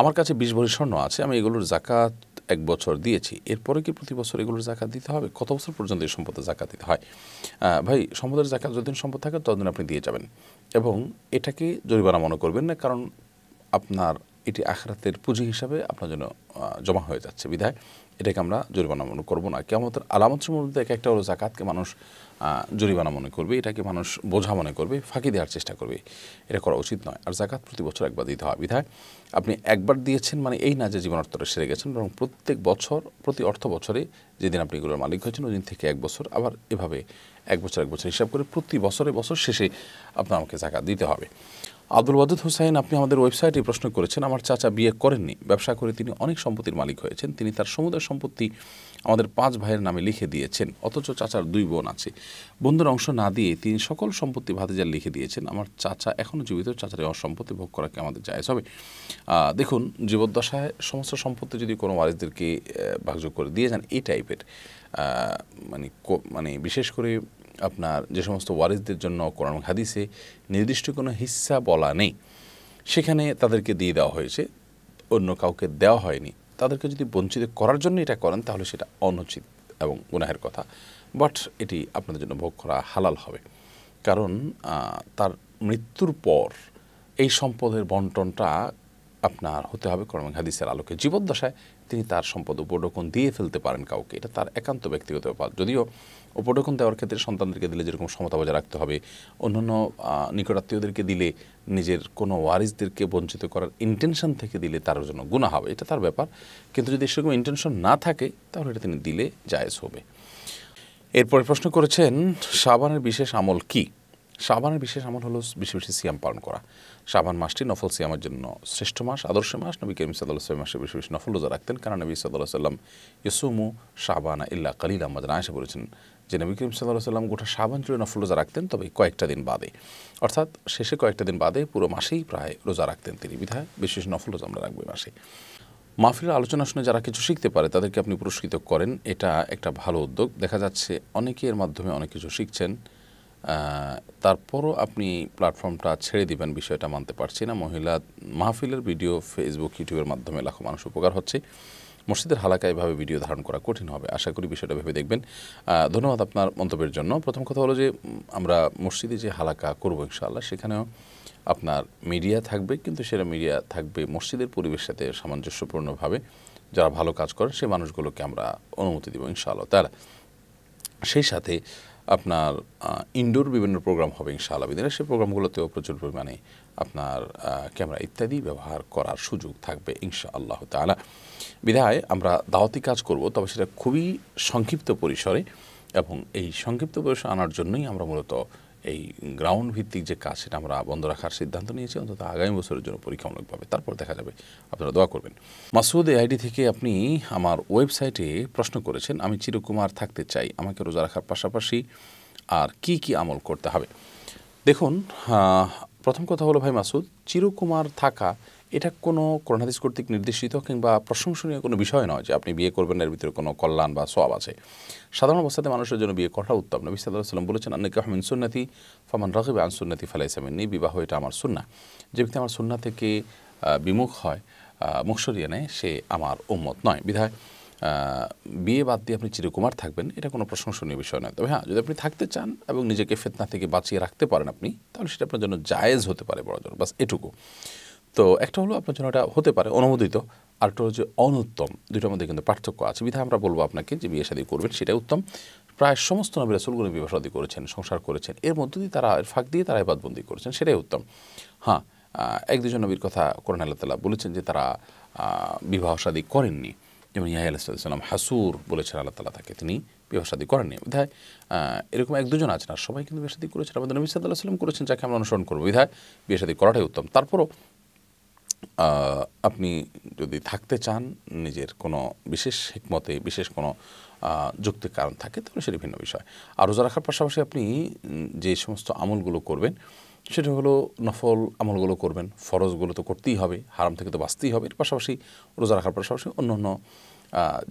আমার কাছে বিশ ভরি স্বর্ণ আছে আমি এগুলোর জাকাত এক বছর দিয়েছি এরপরে কি প্রতি বছর এগুলোর জাকাত দিতে হবে কত বছর পর্যন্ত এই সম্পদের জাকাত দিতে হয় ভাই সম্পদের জাকাত যতদিন সম্পদ থাকে ততদিন আপনি দিয়ে যাবেন এবং এটাকে জরিমানা মনে করবেন না কারণ আপনার এটি আখরাতের পুঁজি হিসাবে আপনার জন্য জমা হয়ে যাচ্ছে বিধায় এটাকে আমরা জরিমানা মনে করবো না কেমন আলামত সম্বন্ধে এক একটা হলো জাকাতকে মানুষ জরিমানা মনে করবে এটাকে মানুষ বোঝা মনে করবে ফাঁকি দেওয়ার চেষ্টা করবে এটা করা উচিত নয় আর জাকাত প্রতি বছর একবার দিতে হয় বিধায় আপনি একবার দিয়েছেন মানে এই না যে জীবনার্থটা সেরে গেছেন বরং প্রত্যেক বছর প্রতি অর্থ বছরে যেদিন আপনি এগুলোর মালিক হয়েছেন ওই দিন থেকে এক বছর আবার এভাবে এক বছর এক বছর হিসাব করে প্রতি বছরে বছর শেষে আপনার আমাকে জাকাত দিতে হবে আব্দুল ওয়াদুদ হুসাইন আপনি আমাদের ওয়েবসাইটে প্রশ্ন করেছেন আমার চাচা বিয়ে করেননি ব্যবসা করে তিনি অনেক সম্পত্তির মালিক হয়েছেন তিনি তার সমুদয় সম্পত্তি আমাদের পাঁচ ভাইয়ের নামে লিখে দিয়েছেন অথচ চাচার দুই বোন আছে বন্ধুর অংশ না দিয়ে তিনি সকল সম্পত্তি ভাতিজার লিখে দিয়েছেন আমার চাচা এখনও জীবিত চাচার অসম্পত্তি ভোগ করাকে আমাদের জায়জ হবে দেখুন জীবদ্দশায় সমস্ত সম্পত্তি যদি কোনো ওয়ারিসদেরকে ভাগযোগ করে দিয়ে যান এই টাইপের মানে মানে বিশেষ করে আপনার যে সমস্ত ওয়ারিসদের জন্য কোরআন হাদিসে নির্দিষ্ট কোনো হিসা বলা নেই সেখানে তাদেরকে দিয়ে দেওয়া হয়েছে অন্য কাউকে দেওয়া হয়নি তাদেরকে যদি বঞ্চিত করার জন্য এটা করেন তাহলে সেটা অনুচিত এবং গুনাহের কথা বাট এটি আপনাদের জন্য ভোগ করা হালাল হবে কারণ তার মৃত্যুর পর এই সম্পদের বন্টনটা আপনার হতে হবে কর্মং হাদিসের আলোকে জীবদ্দশায় তিনি তার সম্পদ উপঢকন দিয়ে ফেলতে পারেন কাউকে এটা তার একান্ত ব্যক্তিগত ব্যাপার যদিও উপঢকন দেওয়ার ক্ষেত্রে সন্তানদেরকে দিলে যেরকম সমতা বজায় রাখতে হবে অন্যান্য নিকটাত্মীয়দেরকে দিলে নিজের কোনো ওয়ারিসদেরকে বঞ্চিত করার ইন্টেনশন থেকে দিলে তার জন্য গুণা হবে এটা তার ব্যাপার কিন্তু যদি সেরকম ইন্টেনশন না থাকে তাহলে এটা তিনি দিলে জায়েজ হবে এরপরে প্রশ্ন করেছেন সাবানের বিশেষ আমল কী শাবানের বিশেষ আমল হলো বেশি বেশি সিয়াম পালন করা শাবান মাসটি নফল সিয়ামের জন্য শ্রেষ্ঠ মাস আদর্শ মাস নবী করিম সাল্লাহ সাল্লাম মাসে বেশি বেশি নফল রোজা রাখতেন কারণ নবী সাল্লাহ সাল্লাম ইসুমু শাবানা ইল্লা কালিল আহমদ আয়সা বলেছেন যে নবী করিম সাল্লাহ সাল্লাম গোটা শাবান জুড়ে নফল রোজা রাখতেন তবে কয়েকটা দিন বাদে অর্থাৎ শেষে কয়েকটা দিন বাদে পুরো মাসেই প্রায় রোজা রাখতেন তিনি বিধায় বিশেষ নফল রোজা আমরা রাখবো মাসে মাহফিলের আলোচনা শুনে যারা কিছু শিখতে পারে তাদেরকে আপনি পুরস্কৃত করেন এটা একটা ভালো উদ্যোগ দেখা যাচ্ছে অনেকের মাধ্যমে অনেক কিছু শিখছেন তারপরও আপনি প্ল্যাটফর্মটা ছেড়ে দিবেন বিষয়টা মানতে পারছি না মহিলা মাহফিলের ভিডিও ফেসবুক ইউটিউবের মাধ্যমে লাখো মানুষ উপকার হচ্ছে মসজিদের হালাকা এভাবে ভিডিও ধারণ করা কঠিন হবে আশা করি বিষয়টা ভেবে দেখবেন ধন্যবাদ আপনার মন্তব্যের জন্য প্রথম কথা হলো যে আমরা মসজিদে যে হালাকা করবো ইনশাআল্লাহ সেখানেও আপনার মিডিয়া থাকবে কিন্তু সেটা মিডিয়া থাকবে মসজিদের পরিবেশ সাথে সামঞ্জস্যপূর্ণভাবে যারা ভালো কাজ করেন সেই মানুষগুলোকে আমরা অনুমতি দেবো ইনশাআল্লাহ তারা সেই সাথে আপনার ইনডোর বিভিন্ন প্রোগ্রাম হবে ইনশাআল্লাহ বিদিনে সেই প্রোগ্রামগুলোতেও প্রচুর পরিমাণে আপনার ক্যামেরা ইত্যাদি ব্যবহার করার সুযোগ থাকবে ইনশা আল্লাহ তালা বিধায় আমরা দাওয়াতি কাজ করব তবে সেটা খুবই সংক্ষিপ্ত পরিসরে এবং এই সংক্ষিপ্ত পরিসরে আনার জন্যই আমরা মূলত এই গ্রাউন্ড ভিত্তিক যে কাজ সেটা আমরা বন্ধ রাখার সিদ্ধান্ত নিয়েছি অন্তত আগামী বছরের জন্য পরীক্ষামূলকভাবে তারপর দেখা যাবে আপনারা দোয়া করবেন মাসুদ আইডি থেকে আপনি আমার ওয়েবসাইটে প্রশ্ন করেছেন আমি চিরকুমার থাকতে চাই আমাকে রোজা রাখার পাশাপাশি আর কি কি আমল করতে হবে দেখুন প্রথম কথা হলো ভাই মাসুদ চিরকুমার থাকা এটা কোনো করোনাদিস কর্তৃক নির্দেশিত কিংবা প্রশংসনীয় কোনো বিষয় নয় যে আপনি বিয়ে করবেন এর ভিতরে কোনো কল্যাণ বা সব আছে সাধারণ অবস্থাতে মানুষের জন্য বিয়ে করাটা উত্তম নবী সাল্লাম বলেছেন আন্নিকা হমিন সুন্নাতি ফমান রাকিব আন সুন্নাতি ফালাইসামিনী বিবাহ এটা আমার সুন্না যে ব্যক্তি আমার সুন্না থেকে বিমুখ হয় মুখ সরিয়ে নেয় সে আমার উম্মত নয় বিধায় বিয়ে বাদ দিয়ে আপনি চিরকুমার থাকবেন এটা কোনো প্রশংসনীয় বিষয় নয় তবে হ্যাঁ যদি আপনি থাকতে চান এবং নিজেকে ফেতনা থেকে বাঁচিয়ে রাখতে পারেন আপনি তাহলে সেটা আপনার জন্য জায়েজ হতে পারে বড় জন বাস এটুকু তো একটা হলো আপনার জন্য এটা হতে পারে অনুমোদিত আরেকটা হলো যে অনুত্তম দুটোর মধ্যে কিন্তু পার্থক্য আছে বিধায় আমরা বলবো আপনাকে যে বিয়ে শাদী করবেন সেটাই উত্তম প্রায় সমস্ত নবী রাসুলগুলো বিবাহ শাদী করেছেন সংসার করেছেন এর মধ্য দিয়ে তারা এর ফাঁক দিয়ে তারা এবাদবন্দি করেছেন সেটাই উত্তম হ্যাঁ এক দুজন নবীর কথা কোরআন আল্লাহ তালা বলেছেন যে তারা বিবাহ শাদী করেননি যেমন ইয়াহি আলাহিসাল্লাম হাসুর বলেছেন আল্লাহ তালা তাকে তিনি বিবাহ শাদী করেননি বিধায় এরকম এক দুজন আছেন আর সবাই কিন্তু বিয়ে শাদী করেছেন আমাদের নবী সাদা সাল্লাম করেছেন যাকে আমরা অনুসরণ করবো বিধায় বিয়ে শাদী করাটাই উত্তম তারপরও আপনি যদি থাকতে চান নিজের কোনো বিশেষ হিকমতে বিশেষ কোনো যুক্তির কারণ থাকে তাহলে সেটি ভিন্ন বিষয় আর রোজা রাখার পাশাপাশি আপনি যে সমস্ত আমলগুলো করবেন সেটা হলো নফল আমলগুলো করবেন ফরজগুলো তো করতেই হবে হারাম থেকে তো বাঁচতেই হবে এর পাশাপাশি রোজা রাখার পাশাপাশি অন্য অন্য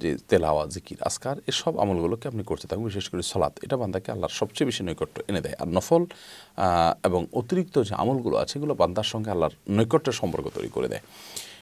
যে তেলাওয়া জিকির আসকার এসব আমলগুলোকে আপনি করতে থাকবেন বিশেষ করে সলাৎ এটা বান্দাকে আল্লাহর সবচেয়ে বেশি নৈকট্য এনে দেয় আর নফল এবং অতিরিক্ত যে আমলগুলো আছে এগুলো বান্দার সঙ্গে আল্লাহর নৈকট্যের সম্পর্ক তৈরি করে দেয়